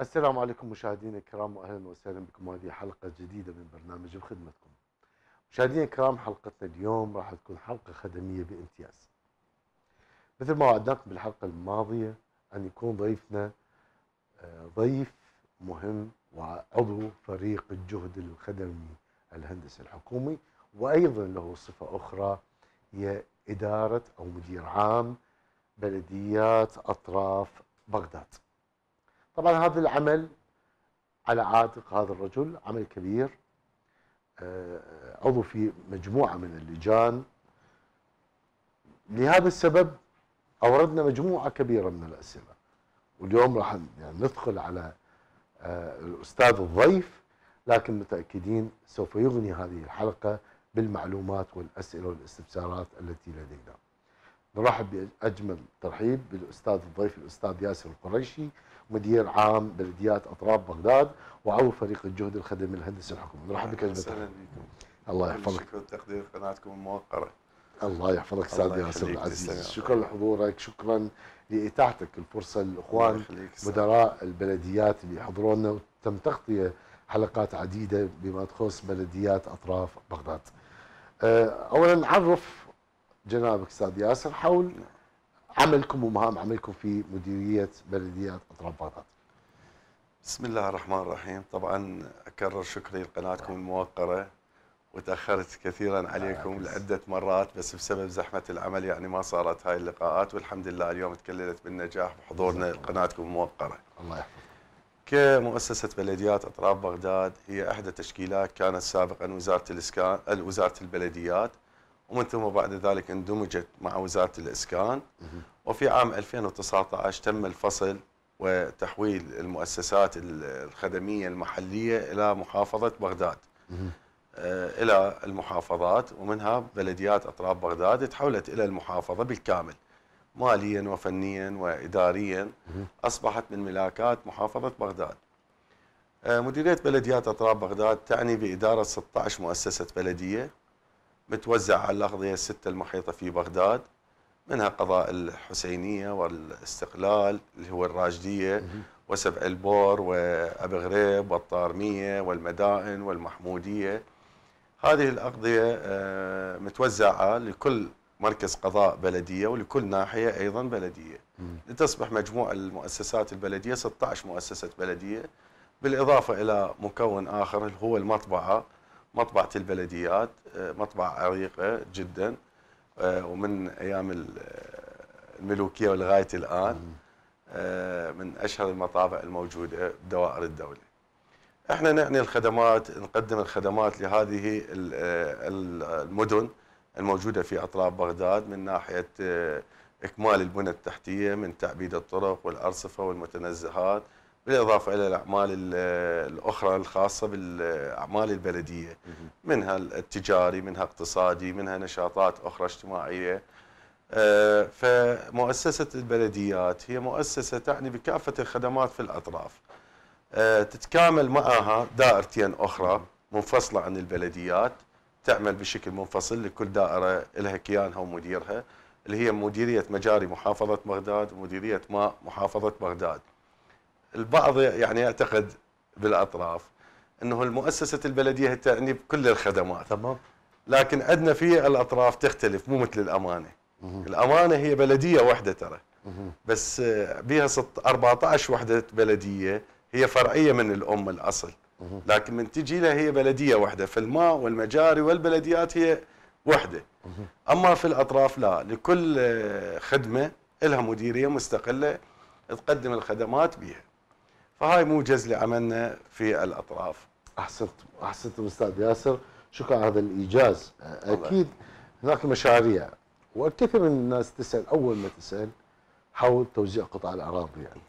السلام عليكم مشاهدينا الكرام واهلا وسهلا بكم هذه حلقه جديده من برنامج بخدمتكم. مشاهدينا الكرام حلقتنا اليوم راح تكون حلقه خدميه بامتياز. مثل ما وعدناكم بالحلقه الماضيه ان يكون ضيفنا آه، ضيف مهم وعضو فريق الجهد الخدمي الهندسي الحكومي وايضا له صفه اخرى هي اداره او مدير عام بلديات اطراف بغداد. طبعا هذا العمل على عاتق هذا الرجل عمل كبير آه، عضو في مجموعة من اللجان لهذا السبب أوردنا مجموعة كبيرة من الأسئلة واليوم راح يعني ندخل على آه، الأستاذ الضيف لكن متأكدين سوف يغني هذه الحلقة بالمعلومات والأسئلة والاستفسارات التي لدينا نرحب بأجمل ترحيب بالأستاذ الضيف الأستاذ ياسر القريشي مدير عام بلديات اطراف بغداد وعضو فريق الجهد الخدمي الهندسي الحكومي نرحب بك اجمل الله يحفظك شكرا لتقدير قناتكم الموقره الله يحفظك استاذ ياسر العزيز شكرا لحضورك شكرا لاتاحتك الفرصه للاخوان مدراء البلديات اللي يحضرونا وتم تغطيه حلقات عديده بما تخص بلديات اطراف بغداد أه، اولا نعرف جنابك استاذ ياسر حول نعم. عملكم ومهام عملكم في مديريه بلديه اطراف بغداد. بسم الله الرحمن الرحيم، طبعا اكرر شكري لقناتكم الموقره وتاخرت كثيرا عليكم لعده مرات بس بسبب زحمه العمل يعني ما صارت هاي اللقاءات والحمد لله اليوم تكللت بالنجاح بحضورنا لقناتكم الموقره. الله يحفظك. كمؤسسة بلديات أطراف بغداد هي إحدى تشكيلات كانت سابقا وزارة الإسكان وزارة البلديات ومن ثم بعد ذلك اندمجت مع وزارة الإسكان وفي عام 2019 تم الفصل وتحويل المؤسسات الخدمية المحلية إلى محافظة بغداد آه، إلى المحافظات ومنها بلديات أطراف بغداد تحولت إلى المحافظة بالكامل ماليا وفنيا وإداريا أصبحت من ملاكات محافظة بغداد آه، مديرية بلديات أطراف بغداد تعني بإدارة 16 مؤسسة بلدية متوزع على الأقضية الستة المحيطة في بغداد منها قضاء الحسينية والاستقلال اللي هو الراجدية وسبع البور وأبي غريب والطارمية والمدائن والمحمودية هذه الأقضية آه، متوزعة لكل مركز قضاء بلدية ولكل ناحية أيضا بلدية لتصبح مجموع المؤسسات البلدية 16 مؤسسة بلدية بالإضافة إلى مكون آخر هو المطبعة مطبعة البلديات آه، مطبع عريقة جدا آه، ومن أيام آه، الملوكية ولغاية الآن من أشهر المطابع الموجودة بدوائر الدولة احنا نعني الخدمات نقدم الخدمات لهذه المدن الموجودة في أطراف بغداد من ناحية إكمال البنى التحتية من تعبيد الطرق والأرصفة والمتنزهات بالإضافة إلى الأعمال الأخرى الخاصة بالأعمال البلدية منها التجاري منها اقتصادي منها نشاطات أخرى اجتماعية آه، فمؤسسة البلديات هي مؤسسة تعني بكافة الخدمات في الأطراف آه، تتكامل معها دائرتين أخرى منفصلة عن البلديات تعمل بشكل منفصل لكل دائرة لها كيانها ومديرها اللي هي مديرية مجاري محافظة بغداد ومديرية ماء محافظة بغداد البعض يعني يعتقد بالاطراف انه المؤسسه البلديه تعني بكل الخدمات تمام لكن عندنا في الاطراف تختلف مو مثل الامانه مه. الامانه هي بلديه واحده ترى مه. بس بها 14 وحده بلديه هي فرعيه من الام الاصل مه. لكن من تجي لها هي بلديه واحده فالماء والمجاري والبلديات هي وحده اما في الاطراف لا لكل خدمه لها مديريه مستقله تقدم الخدمات بها فهاي موجز لعملنا في الاطراف احسنتم احسنتم استاذ ياسر شكرا على هذا الايجاز اكيد هناك مشاريع وكثير من الناس تسال اول ما تسال حول توزيع قطع الاراضي يعني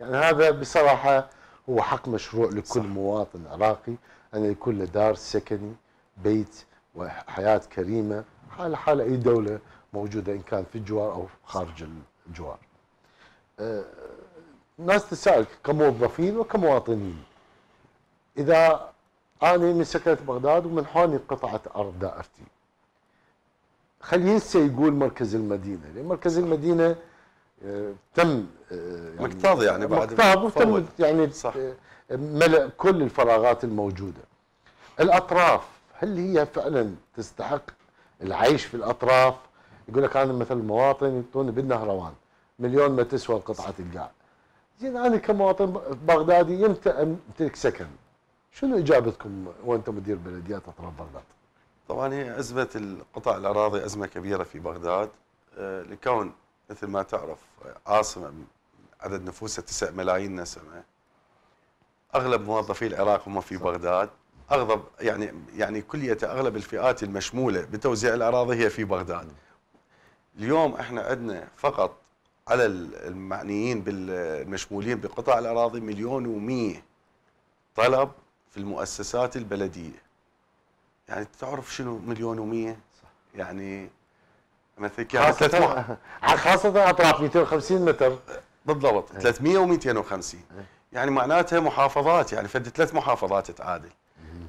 يعني هذا بصراحه هو حق مشروع لكل صح. مواطن عراقي ان يكون له دار سكني بيت وحياه كريمه حال حال اي دوله موجوده ان كان في الجوار او خارج الجوار. أه، الناس تسأل كموظفين وكمواطنين إذا أنا من سكنة بغداد ومن حولي قطعة أرض دائرتي خلي ينسى يقول مركز المدينة لأن مركز المدينة آه، تم آه، يعني مكتظ يعني بعد مكتظ وتم يعني صح. آه، ملأ كل الفراغات الموجودة الأطراف هل هي فعلا تستحق العيش في الأطراف يقول لك أنا مثل مواطن يعطوني بالنهروان مليون ما تسوى قطعة القاع زين انا كمواطن بغدادي يمتى امتلك سكن شنو اجابتكم وانت مدير بلديات اطراف بغداد؟ طبعا هي ازمه القطاع الاراضي ازمه كبيره في بغداد آه، لكون مثل ما تعرف عاصمه عدد نفوسها 9 ملايين نسمه اغلب موظفي العراق هم في صح. بغداد اغلب يعني يعني كليه اغلب الفئات المشموله بتوزيع الاراضي هي في بغداد اليوم احنا عندنا فقط على المعنيين بالمشمولين بقطع الأراضي مليون و100 طلب في المؤسسات البلدية يعني تعرف شنو مليون و صح. يعني مثل كان خاصة, خاصة أطراف 250 متر بالضبط 300 إيه. و250 إيه. يعني معناتها محافظات يعني فد ثلاث محافظات تعادل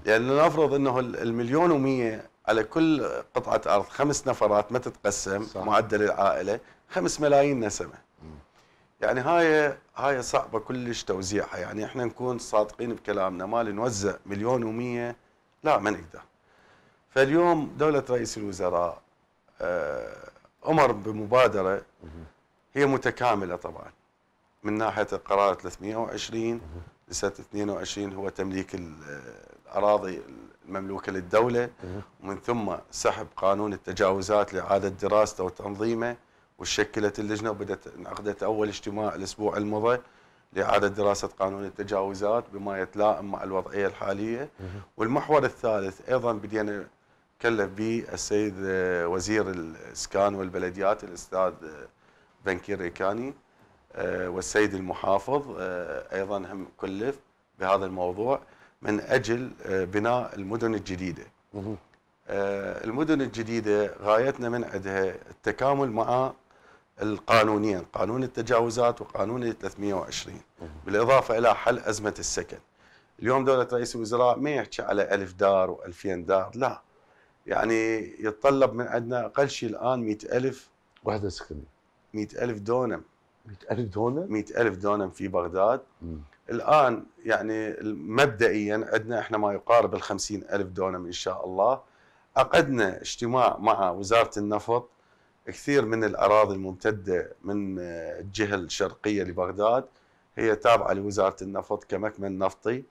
لأن يعني نفرض أنه المليون و100 على كل قطعة أرض خمس نفرات ما تتقسم صح. معدل العائلة خمس ملايين نسمه يعني هاي هاي صعبه كلش توزيعها يعني احنا نكون صادقين بكلامنا ما نوزع مليون و100 لا ما نقدر فاليوم دوله رئيس الوزراء آه، امر بمبادره هي متكامله طبعا من ناحيه القرار 320 لسنه 22 هو تمليك آه، الاراضي المملوكه للدوله ومن ثم سحب قانون التجاوزات لاعاده دراسته وتنظيمه وشكلت اللجنه وبدت انعقدت اول اجتماع الاسبوع المضى لاعاده دراسه قانون التجاوزات بما يتلائم مع الوضعيه الحاليه والمحور الثالث ايضا بدينا كلف به السيد آه، وزير الاسكان والبلديات الاستاذ آه، بنكير ريكاني آه، والسيد المحافظ ايضا هم كلف بهذا الموضوع من اجل بناء المدن الجديده. المدن الجديده غايتنا من عندها التكامل مع القانونين قانون التجاوزات وقانون 320 بالإضافة إلى حل أزمة السكن اليوم دولة رئيس الوزراء ما يحكي على ألف دار و2000 دار لا يعني يتطلب من عندنا أقل شيء الآن 100000 وحدة سكنية 100000 دونم 100000 دونم 100000 دونم في بغداد م. الآن يعني مبدئيا عندنا احنا ما يقارب ال 50000 دونم إن شاء الله عقدنا اجتماع مع وزارة النفط كثير من الأراضي الممتدة من آه، الجهة الشرقية لبغداد هي تابعة لوزارة النفط كمكمن نفطي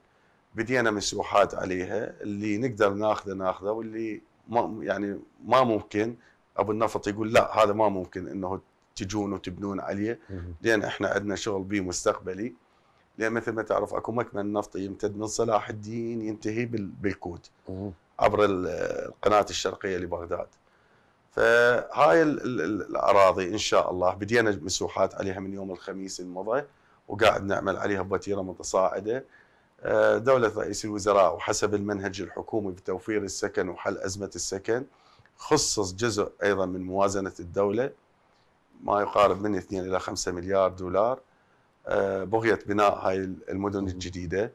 بدينا مسروحات عليها اللي نقدر ناخذه ناخذه واللي ما يعني ما ممكن ابو النفط يقول لا هذا ما ممكن انه تجون وتبنون عليه لان احنا عندنا شغل به مستقبلي لان مثل ما تعرف اكو مكمن نفطي يمتد من صلاح الدين ينتهي بالكود عبر آه، القناه الشرقيه لبغداد فهاي الاراضي ان شاء الله بدينا مسوحات عليها من يوم الخميس المضى وقاعد نعمل عليها بوتيره متصاعده آه، دولة رئيس الوزراء وحسب المنهج الحكومي بتوفير السكن وحل أزمة السكن خصص جزء أيضا من موازنة الدولة ما يقارب من 2 إلى 5 مليار دولار آه، بغية بناء هاي المدن الجديدة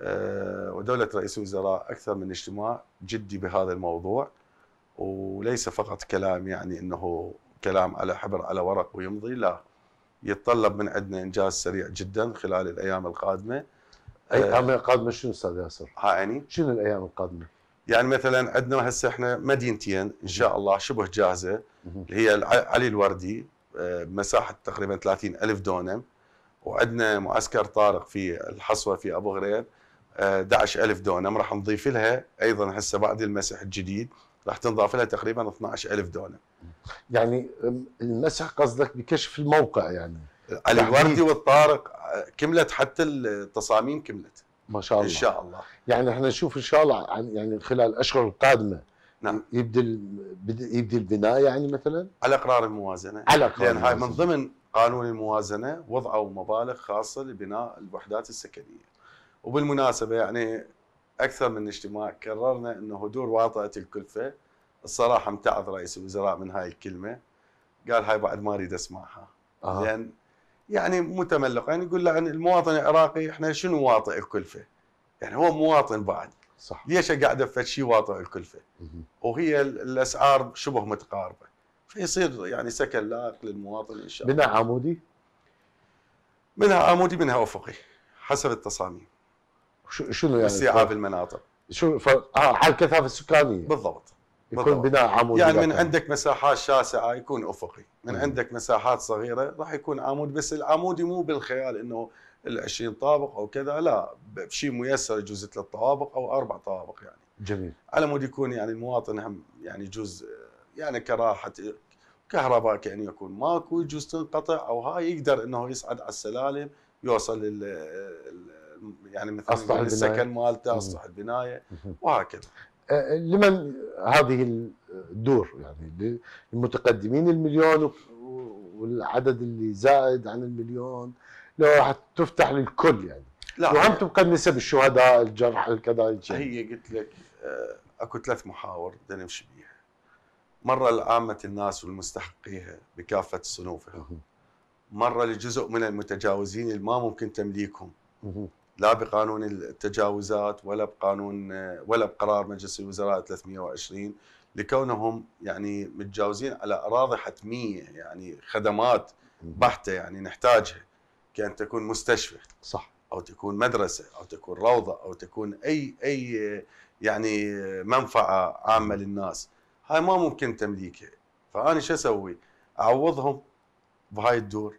آه، ودولة رئيس الوزراء أكثر من اجتماع جدي بهذا الموضوع وليس فقط كلام يعني انه كلام على حبر على ورق ويمضي لا يتطلب من عندنا انجاز سريع جدا خلال الايام القادمه الايام آه، القادمه شنو استاذ ياسر؟ ها يعني شنو الايام القادمه؟ يعني مثلا عندنا هسه احنا مدينتين ان شاء الله شبه جاهزه اللي هي علي الوردي بمساحه آه، تقريبا 30 الف دونم وعندنا معسكر طارق في الحصوه في ابو غريب 11 آه، الف دونم راح نضيف لها ايضا هسه بعد المسح الجديد راح تنضاف لها تقريبا 12000 دولار يعني المسح قصدك بكشف الموقع يعني. يعني الوردي والطارق كملت حتى التصاميم كملت ما شاء الله ان شاء الله يعني احنا نشوف ان شاء الله يعني خلال الاشهر القادمه نعم يبدي يبدي البناء يعني مثلا على اقرار الموازنه على اقرار لان هاي من ضمن قانون الموازنه وضعوا مبالغ خاصه لبناء الوحدات السكنيه وبالمناسبه يعني اكثر من اجتماع كررنا انه دور واطئه الكلفه الصراحه امتعض رئيس الوزراء من هاي الكلمه قال هاي بعد ما اريد اسمعها آه. لان يعني متملق يعني يقول له المواطن العراقي احنا شنو واطئ الكلفه؟ يعني هو مواطن بعد صح ليش قاعد شيء واطئ الكلفه؟ مه. وهي الاسعار شبه متقاربه فيصير يعني سكن لائق للمواطن ان شاء الله منها عمودي؟ منها عمودي منها افقي حسب التصاميم شو شنو يعني السياحه في المناطق شو ف... آه على الكثافه السكانيه بالضبط يكون بناء عمودي يعني من عندك مساحات شاسعه يكون افقي من م. عندك مساحات صغيره راح يكون عمود بس العمودي مو بالخيال انه ال 20 طابق او كذا لا بشيء ميسر يجوز ثلاث طوابق او اربع طوابق يعني جميل على مود يكون يعني المواطن هم يعني يجوز يعني كراحه كهرباء يعني يكون ماكو يجوز تنقطع او هاي يقدر انه يصعد على السلالم يوصل لل يعني مثلا أصلح السكن مالته أصلح البناية وهكذا أه، لمن هذه الدور يعني للمتقدمين المليون والعدد اللي زائد عن المليون لو راح تفتح للكل يعني لا وهم تبقى نسب الشهداء الجرح الكذا هي قلت لك أه، اكو ثلاث محاور بدنا نمشي بيها مره لعامه الناس والمستحقيها بكافه صنوفها مره لجزء من المتجاوزين اللي ما ممكن تمليكهم لا بقانون التجاوزات ولا بقانون ولا بقرار مجلس الوزراء 320 لكونهم يعني متجاوزين على اراضي حتميه يعني خدمات بحته يعني نحتاجها كان تكون مستشفى صح او تكون مدرسه او تكون روضه او تكون اي اي يعني منفعه عامه للناس هاي ما ممكن تمليكها فانا شو اسوي اعوضهم بهاي الدور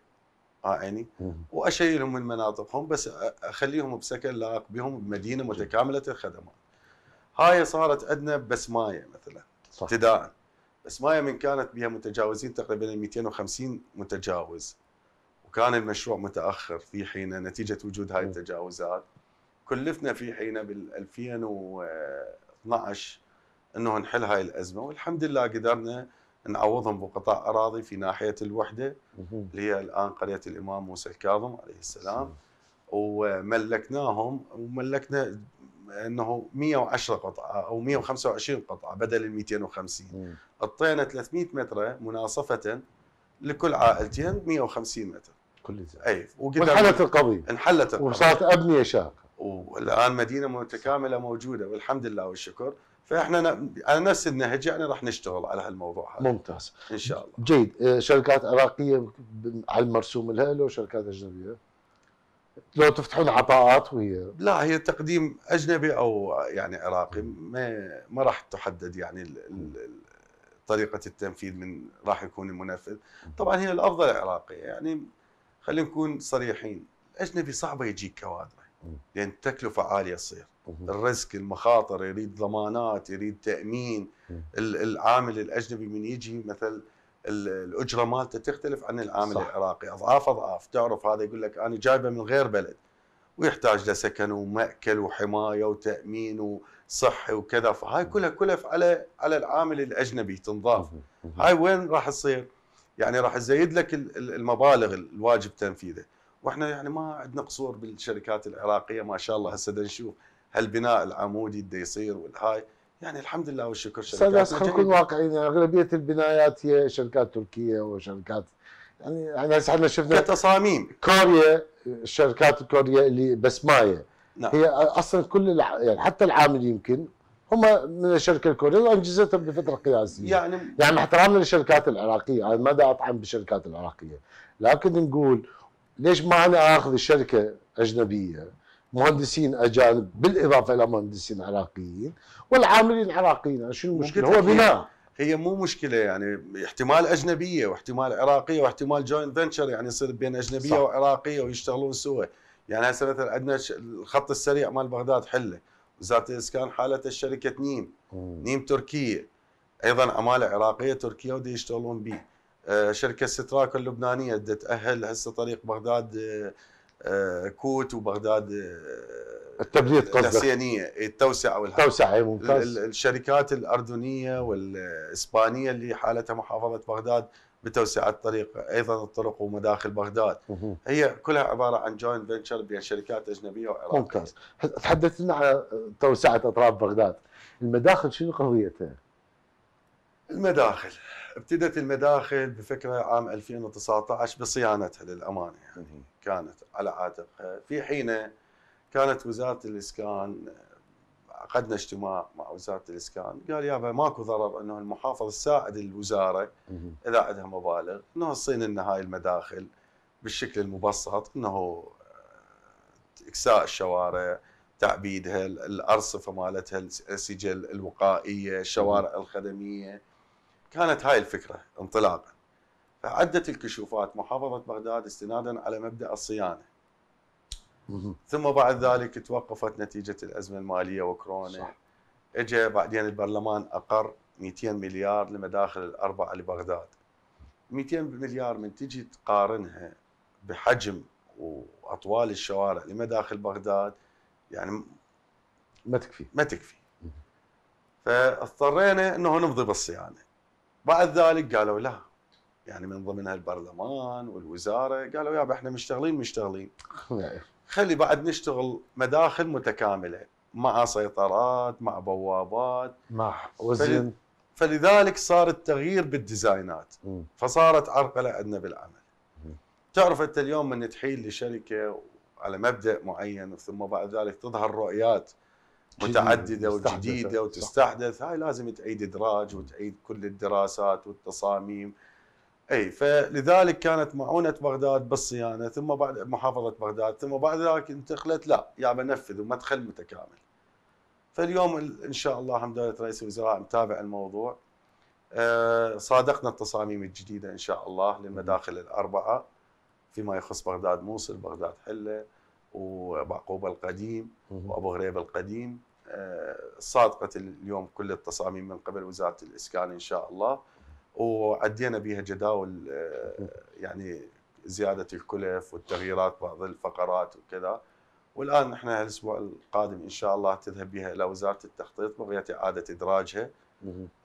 آه، عيني واشيلهم من مناطقهم بس اخليهم بسكن لائق بهم بمدينه متكامله الخدمات. هاي صارت عندنا بسمايه مثلا ابتداء بسمايه من كانت بها متجاوزين تقريبا 250 متجاوز وكان المشروع متاخر في حينه نتيجه وجود هاي التجاوزات كلفنا في حينه بال 2012 انه نحل هاي الازمه والحمد لله قدرنا نعوضهم بقطاع اراضي في ناحيه الوحده اللي هي الان قريه الامام موسى الكاظم عليه السلام وملكناهم وملكنا انه 110 قطعه او 125 قطعه بدل ال 250 اعطينا 300 متر مناصفه لكل عائلتين 150 متر كل اي وانحلت القضيه انحلت القضيه وصارت ابنيه شاقه والان مدينه متكامله موجوده والحمد لله والشكر فاحنا على نفس النهج يعني راح نشتغل على هالموضوع هذا ممتاز ان شاء الله جيد آه، شركات عراقيه على المرسوم لها لو شركات اجنبيه لو تفتحون عطاءات وهي لا هي تقديم اجنبي او يعني عراقي ما ما راح تحدد يعني ال ال طريقه التنفيذ من راح يكون المنفذ طبعا هي الافضل عراقي يعني خلينا نكون صريحين الاجنبي صعبه يجيك كوادر لان التكلفه عاليه تصير الريسك المخاطر يريد ضمانات يريد تامين العامل الاجنبي من يجي مثل الاجره مالته تختلف عن العامل صح. العراقي اضعاف اضعاف تعرف هذا يقول لك انا جايبه من غير بلد ويحتاج لسكن ومأكل وحمايه وتامين وصحي وكذا فهاي كلها كلف على على العامل الاجنبي تنضاف هاي وين راح تصير؟ يعني راح تزيد لك المبالغ الواجب تنفيذه واحنا يعني ما عندنا قصور بالشركات العراقيه ما شاء الله هسه نشوف هالبناء العمودي اللي يصير والهاي يعني الحمد لله والشكر شركات بس خلينا نكون واقعيين يعني اغلبيه البنايات هي شركات تركيه وشركات يعني يعني هسه احنا شفنا كتصاميم كوريا الشركات الكوريه اللي بس ماية نعم. هي اصلا كل الع... يعني حتى العامل يمكن هم من الشركه الكوريه وانجزتهم بفتره قياسيه يعني يعني احترامنا للشركات العراقيه انا يعني ما دا اطعن بالشركات العراقيه لكن نقول ليش ما انا اخذ الشركه اجنبيه مهندسين اجانب بالاضافه الى مهندسين عراقيين والعاملين عراقيين شنو المشكله هو بناء هي مو مشكله يعني احتمال اجنبيه واحتمال عراقيه واحتمال جوين فنشر يعني يصير بين اجنبيه صح. وعراقيه ويشتغلون سوا يعني هسه مثلا عندنا الخط السريع مال بغداد حله وزاره الاسكان حالتها شركه نيم مم. نيم تركيه ايضا عماله عراقيه تركيه ودي يشتغلون به آه، شركه ستراك اللبنانيه تاهل هسه طريق بغداد آه آه، كوت وبغداد آه، التبليد قصدك الحسينيه التوسعه التوسعه إيه، ممتاز الشركات الاردنيه والاسبانيه اللي حالتها محافظه بغداد بتوسعه الطريق ايضا الطرق ومداخل بغداد هي كلها عباره عن جوين فينشر بين شركات اجنبيه وعراقيه ممتاز تحدثنا لنا على توسعه اطراف بغداد المداخل شنو قضيتها؟ المداخل ابتدت المداخل بفكره عام 2019 بصيانتها للامانه يعني كانت على عاتقها في حين كانت وزاره الاسكان عقدنا اجتماع مع وزاره الاسكان قال يابا ماكو ضرر انه المحافظ الساعد الوزاره اذا عندها مبالغ انه تصين لنا هاي المداخل بالشكل المبسط انه آه، اكساء الشوارع تعبيدها الارصفه مالتها السجل الوقائيه الشوارع الخدميه كانت هاي الفكره انطلاقا عدت الكشوفات محافظة بغداد استنادا على مبدأ الصيانة ثم بعد ذلك توقفت نتيجة الأزمة المالية وكورونا اجى بعدين البرلمان أقر 200 مليار لمداخل الأربعة لبغداد 200 مليار من تجي تقارنها بحجم واطوال الشوارع لمداخل بغداد يعني ما تكفي ما تكفي فاضطرينا انه نمضي بالصيانه بعد ذلك قالوا لا يعني من ضمنها البرلمان والوزاره قالوا يابا احنا مشتغلين مشتغلين خلي بعد نشتغل مداخل متكامله مع سيطرات مع بوابات مع وزن فلذلك صار التغيير بالديزاينات فصارت عرقله عندنا بالعمل تعرف انت اليوم من تحيل لشركه على مبدا معين ثم بعد ذلك تظهر رؤيات متعدده وجديده وتستحدث هاي لازم تعيد ادراج وتعيد كل الدراسات والتصاميم اي فلذلك كانت معونه بغداد بالصيانه ثم بعد محافظه بغداد ثم بعد ذلك انتقلت لا يا بنفذ ومدخل متكامل. فاليوم ان شاء الله حمد لله رئيس الوزراء متابع الموضوع آه، صادقنا التصاميم الجديده ان شاء الله للمداخل الاربعه فيما يخص بغداد موصل، بغداد حله وبعقوبه القديم وابو غريب القديم آه، صادقت اليوم كل التصاميم من قبل وزاره الاسكان ان شاء الله. وعدينا بها جداول آه، يعني زياده الكلف والتغييرات بعض الفقرات وكذا والان نحن الاسبوع القادم ان شاء الله تذهب بها الى وزاره التخطيط بغيه اعاده ادراجها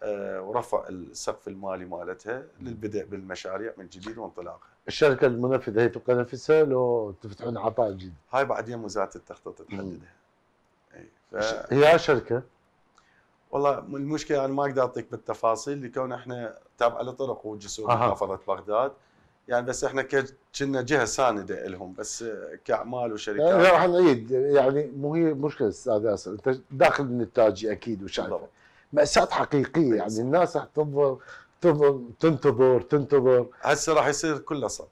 آه، ورفع السقف المالي مالتها للبدء بالمشاريع من جديد وانطلاقها. الشركه المنفذه هي تبقى نفسها لو تفتحون عطاء جديد. هاي بعدين وزاره التخطيط تحددها. إيه، هي شركه والله المشكله انا يعني ما اقدر اعطيك بالتفاصيل لكون احنا تابعه لطرق وجسور محافظه بغداد يعني بس احنا كنا جهه سانده لهم بس كاعمال وشركات لا راح نعيد يعني مو هي مشكله استاذ ياسر انت داخل من التاجي اكيد وشايفه مأساة حقيقية يعني الناس راح تنظر تنظر تنتظر تنتظر هسه راح يصير كله صار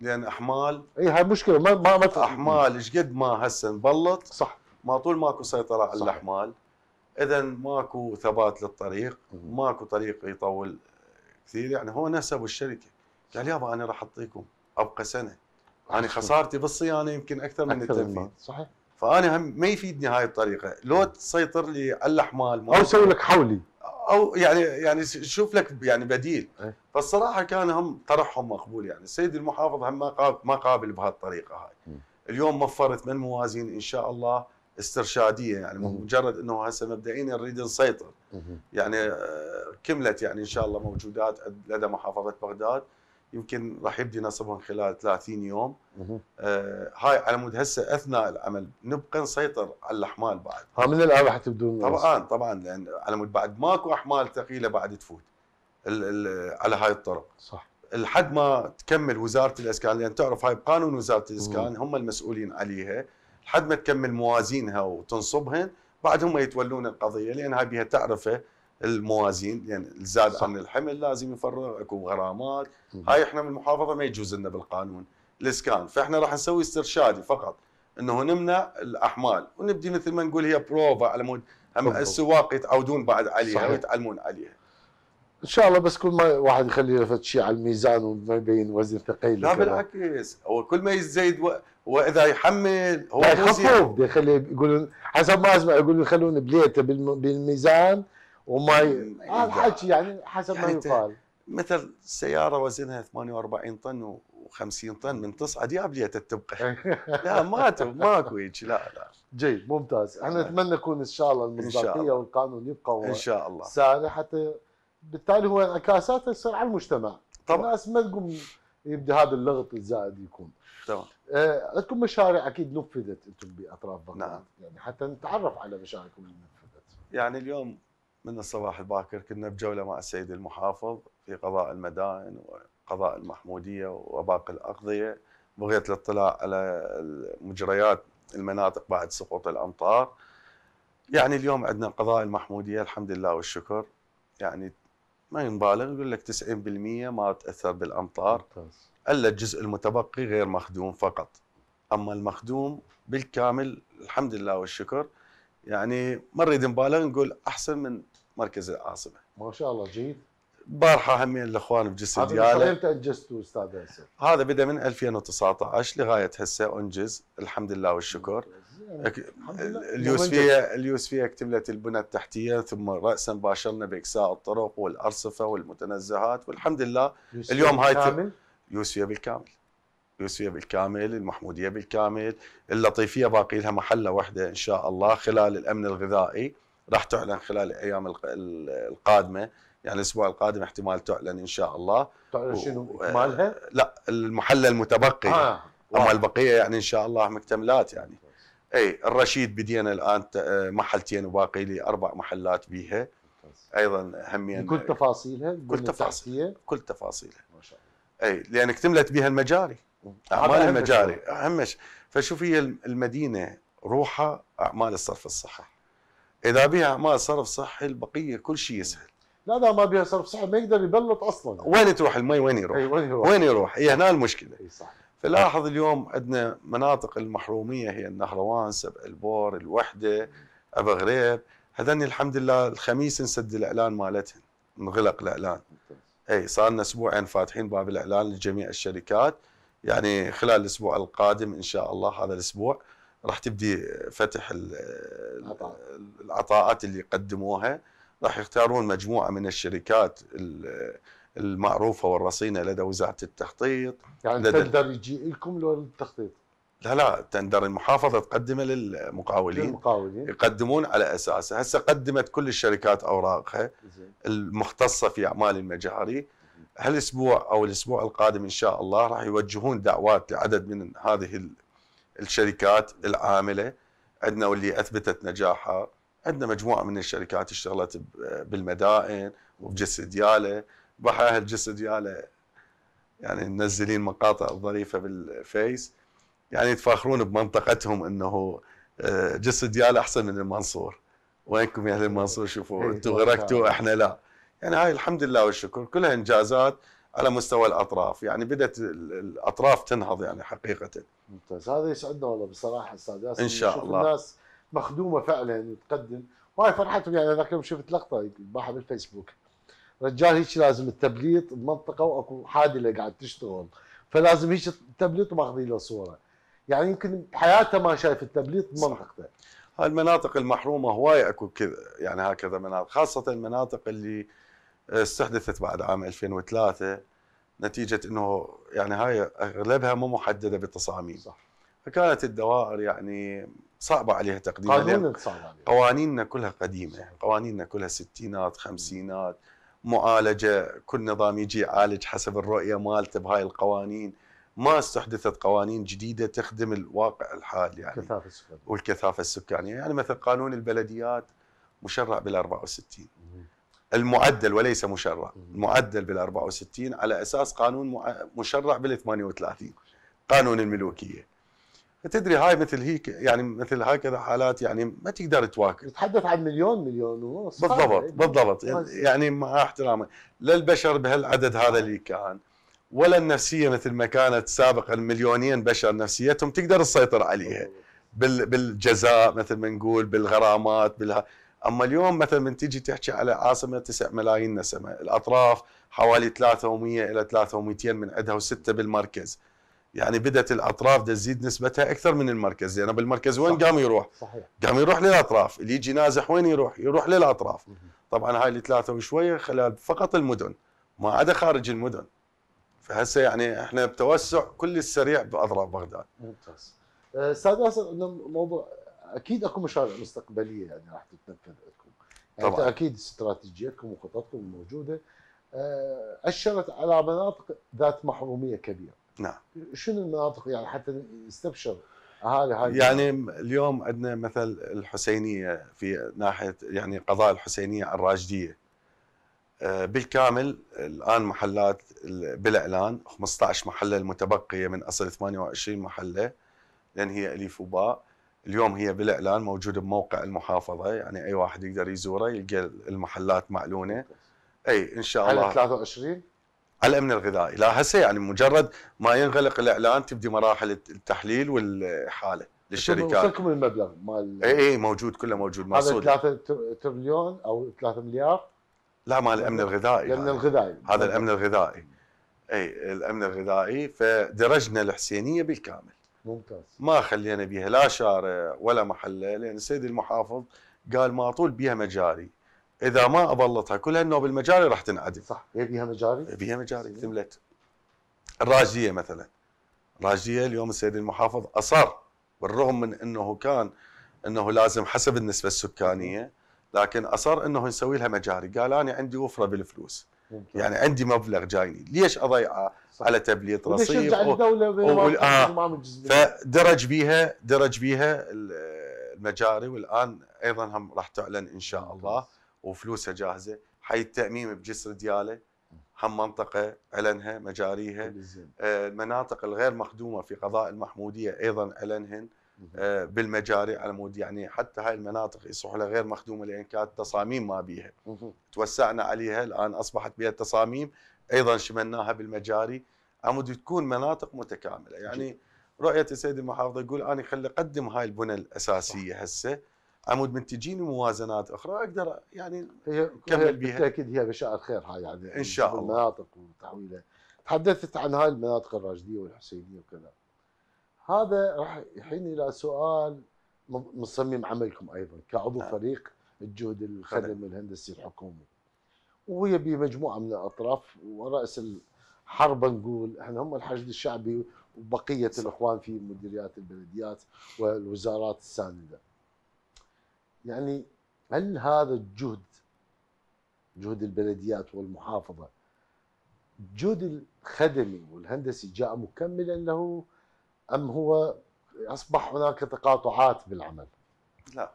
لان احمال اي هاي مشكلة ما ما احمال ايش قد ما هسه نبلط صح ما طول ماكو سيطره على الاحمال اذا ماكو ثبات للطريق ماكو طريق يطول كثير يعني هو نسبوا الشركه قال يابا انا راح اعطيكم ابقى سنه انا خسارتي بالصيانه يمكن اكثر من التنفيذ صحيح فانا هم ما يفيدني هاي الطريقه لو تسيطر لي على الاحمال او اسوي لك حولي او يعني يعني شوف لك يعني بديل إيه. فالصراحه كان هم طرحهم مقبول يعني السيد المحافظ هم ما قابل بهالطريقه هاي اليوم وفرت من موازين ان شاء الله استرشاديه يعني مجرد انه هسه مبدئيا نريد نسيطر يعني آه، كملت يعني ان شاء الله موجودات لدى محافظه بغداد يمكن راح يبدي نصبهم خلال 30 يوم آه هاي على مود هسه اثناء العمل نبقى نسيطر على الاحمال بعد ها من الان راح تبدون طبعا طبعا لان على مود بعد ماكو احمال ثقيله بعد تفوت الـ الـ على هاي الطرق صح لحد ما تكمل وزاره الاسكان لان تعرف هاي بقانون وزاره الاسكان هم المسؤولين عليها لحد ما تكمل موازينها وتنصبهن بعد هم يتولون القضيه لان هاي بها تعرفه الموازين يعني الزاد عن الحمل لازم يفرغ اكو غرامات هاي احنا من المحافظه ما يجوز لنا بالقانون الاسكان فاحنا راح نسوي استرشادي فقط انه نمنع الاحمال ونبدي مثل ما نقول هي بروفا على مود هم السواق يتعودون بعد عليها صحيح. ويتعلمون عليها ان شاء الله بس كل ما واحد يخلي شيء على الميزان وما يبين وزن ثقيل لا بالعكس هو كل ما يزيد و... واذا يحمل هو يخفوه بيخلي يقولون حسب ما اسمع يقولون يخلون بليته بالميزان وما هذا حكي يعني حسب يعني ما يقال مثل سياره وزنها 48 طن و50 طن من تصعد يا بليته تبقى لا ما ماكو هيك لا لا جيد ممتاز احنا نتمنى يكون ان شاء الله المصداقيه والقانون يبقى ان شاء الله سهل حتى بالتالي هو انعكاساته تصير على المجتمع طبعا الناس ما تقوم يبدا هذا اللغط الزائد يكون تمام آه، عندكم مشاريع اكيد نفذت انتم باطراف بغداد نعم. يعني حتى نتعرف على مشاريعكم اللي نفذت يعني اليوم من الصباح الباكر كنا بجوله مع السيد المحافظ في قضاء المدائن وقضاء المحموديه وباقي الاقضيه بغيت الاطلاع على مجريات المناطق بعد سقوط الامطار يعني اليوم عندنا قضاء المحموديه الحمد لله والشكر يعني ما ينبالغ يقول لك 90% ما تاثر بالامطار ممتاز. الا الجزء المتبقي غير مخدوم فقط اما المخدوم بالكامل الحمد لله والشكر يعني ما نريد نبالغ نقول احسن من مركز العاصمه ما شاء الله جيد بارحه همين الاخوان بجسر ديالى هذا انجزتوا استاذ ياسر هذا بدا من 2019 لغايه هسه انجز الحمد لله والشكر اليوسفيه اليوسفيه اكتملت البنى التحتيه ثم راسا باشرنا باكساء الطرق والارصفه والمتنزهات والحمد لله اليوم هاي كامل؟ يوسفية بالكامل يوسفية بالكامل المحمودية بالكامل اللطيفية باقي لها محلة واحدة إن شاء الله خلال الأمن الغذائي راح تعلن خلال الأيام القادمة يعني الاسبوع القادم احتمال تعلن ان شاء الله تعلن شنو اكمالها؟ لا المحلى المتبقي آه. اما آه. البقيه يعني ان شاء الله مكتملات يعني اي الرشيد بدينا الان محلتين وباقي لي اربع محلات بيها ايضا اهميه كل تفاصيلها كل تفاصيلها كل تفاصيلها اي لانك تملت بها المجاري اعمال المجاري اهم شيء فشوف هي المدينه روحها اعمال الصرف الصحي اذا بها اعمال صرف صحي البقيه كل شيء يسهل لا لا ما بها صرف صحي ما يقدر يبلط اصلا وين تروح المي وين يروح؟ أي وين يروح؟ وين يروح؟ هي هنا المشكله اي صح فلاحظ اليوم عندنا مناطق المحروميه هي النهروان، سبع البور، الوحده، ابا غريب، هذني الحمد لله الخميس نسد الاعلان مالتهم انغلق الاعلان اي صار لنا اسبوعين فاتحين باب الاعلان لجميع الشركات يعني خلال الاسبوع القادم ان شاء الله هذا الاسبوع راح تبدي فتح العطاءات اللي يقدموها راح يختارون مجموعه من الشركات المعروفه والرصينه لدى وزاره التخطيط يعني تقدر يجي لكم للتخطيط لا لا تندر المحافظه تقدمه للمقاولين للمقاولين يقدمون على اساسه، هسه قدمت كل الشركات اوراقها المختصه في اعمال المجاري هالاسبوع او الاسبوع القادم ان شاء الله راح يوجهون دعوات لعدد من هذه الشركات العامله عندنا واللي اثبتت نجاحها عندنا مجموعه من الشركات اشتغلت بالمدائن وبجسر دياله بحر اهل دياله يعني منزلين مقاطع ظريفه بالفيس يعني يتفاخرون بمنطقتهم انه آه، جس ديال احسن من المنصور وينكم يا اهل المنصور شوفوا إيه، انتم غرقتوا احنا لا يعني هاي الحمد لله والشكر كلها انجازات على مستوى الاطراف يعني بدات الاطراف تنهض يعني حقيقه ممتاز هذا يسعدنا والله بصراحه استاذ ياسر ان شاء الله الناس مخدومه فعلا تقدم وهاي فرحتهم يعني ذاك اليوم شفت لقطه باحه بالفيسبوك رجال هيك لازم التبليط بمنطقه واكو حادله قاعد تشتغل فلازم هيك التبليط ماخذين له صوره يعني يمكن بحياته ما شايف التبليط بمنطقته هاي المناطق المحرومه هواي اكو كذا يعني هكذا مناطق خاصه المناطق اللي استحدثت بعد عام 2003 نتيجه انه يعني هاي اغلبها مو محدده بالتصاميم صح فكانت الدوائر يعني صعبة عليها تقديمها قانون صعب عليها قوانيننا كلها قديمة قوانيننا كلها ستينات خمسينات معالجة كل نظام يجي يعالج حسب الرؤية مالته بهاي القوانين ما استحدثت قوانين جديده تخدم الواقع الحالي يعني الكثافه السكانيه والكثافه السكانيه يعني مثل قانون البلديات مشرع بال 64 المعدل وليس مشرع المعدل بال 64 على اساس قانون مشرع بال 38 قانون الملوكيه فتدري هاي مثل هيك يعني مثل هكذا حالات يعني ما تقدر تواكب نتحدث عن مليون مليون ونص بالضبط بالضبط يعني, يعني مع احترامي للبشر بهالعدد هذا اللي كان ولا النفسيه مثل ما كانت سابقا مليونين بشر نفسيتهم تقدر تسيطر عليها بالجزاء مثل ما نقول بالغرامات بالها اما اليوم مثلا من تيجي تحكي على عاصمه 9 ملايين نسمه الاطراف حوالي 300 الى 300 من عندها وسته بالمركز يعني بدات الاطراف تزيد نسبتها اكثر من المركز لان يعني بالمركز وين صحيح. قام يروح؟ صحيح. قام يروح للاطراف اللي يجي نازح وين يروح؟ يروح للاطراف طبعا هاي اللي ثلاثه وشويه خلال فقط المدن ما عدا خارج المدن فهسه يعني احنا بتوسع كل السريع باضراب بغداد ممتاز آه، استاذ ياسر انه موضوع اكيد اكو مشاريع مستقبليه يعني راح تتنفذ عندكم يعني طبعا. اكيد استراتيجيتكم وخططكم موجوده آه، اشرت على مناطق ذات محروميه كبيره نعم شنو المناطق يعني حتى نستبشر اهالي هاي يعني اليوم عندنا مثل الحسينيه في ناحيه يعني قضاء الحسينيه الراشديه آه، بالكامل الان محلات بالاعلان 15 محله المتبقيه من اصل 28 محله لان هي اليف وباء اليوم هي بالاعلان موجوده بموقع المحافظه يعني اي واحد يقدر يزوره يلقى المحلات معلونه اي ان شاء الله على 23 على الامن الغذائي لا هسه يعني مجرد ما ينغلق الاعلان تبدي مراحل التحليل والحاله للشركات وصلكم المبلغ مال اي اي موجود كله موجود مقصود هذا 3 تريليون او 3 مليار لا مال الامن الغذائي الامن الغذائي هذا الامن الغذائي اي الامن الغذائي فدرجنا الحسينيه بالكامل ممتاز ما خلينا بيها لا شارع ولا محله لان السيد المحافظ قال ما طول بيها مجاري اذا ما ابلطها كلها انه بالمجاري راح تنعدم صح هي مجاري؟ بها مجاري تملت الراجيه مثلا الراجيه اليوم السيد المحافظ اصر بالرغم من انه كان انه لازم حسب النسبه السكانيه لكن اصر انه نسوي لها مجاري قال انا عندي وفره بالفلوس ممكن. يعني عندي مبلغ جايني ليش اضيعه على تبليط رصيد و... و... و... آه. فدرج بيها درج بيها المجاري والان ايضا هم راح تعلن ان شاء الله وفلوسها جاهزه حي التاميم بجسر دياله هم منطقه اعلنها مجاريها المناطق آه، الغير مخدومه في قضاء المحموديه ايضا اعلنهن آه، بالمجاري على مود يعني حتى هاي المناطق يصبح لها غير مخدومه لان كانت تصاميم ما بيها توسعنا عليها الان اصبحت بها تصاميم ايضا شملناها بالمجاري عمود تكون مناطق متكامله يعني رؤيه السيد المحافظ يقول انا خلي اقدم هاي البنى الاساسيه هسه عمود من تجيني موازنات اخرى اقدر يعني هي كمل بها بالتاكيد هي بشائر خير هاي يعني ان شاء الله المناطق وتحويلها تحدثت عن هاي المناطق الراشديه والحسينيه وكذا هذا راح يحين الى سؤال مصمم عملكم ايضا كعضو نعم. فريق الجهد الخدمي نعم. الهندسي الحكومي ويبي مجموعه من الاطراف وراس الحرب نقول احنا هم الحشد الشعبي وبقيه صح. الاخوان في مديريات البلديات والوزارات السانده. يعني هل هذا الجهد جهد البلديات والمحافظه الجهد الخدمي والهندسي جاء مكملا له أم هو أصبح هناك تقاطعات بالعمل؟ لا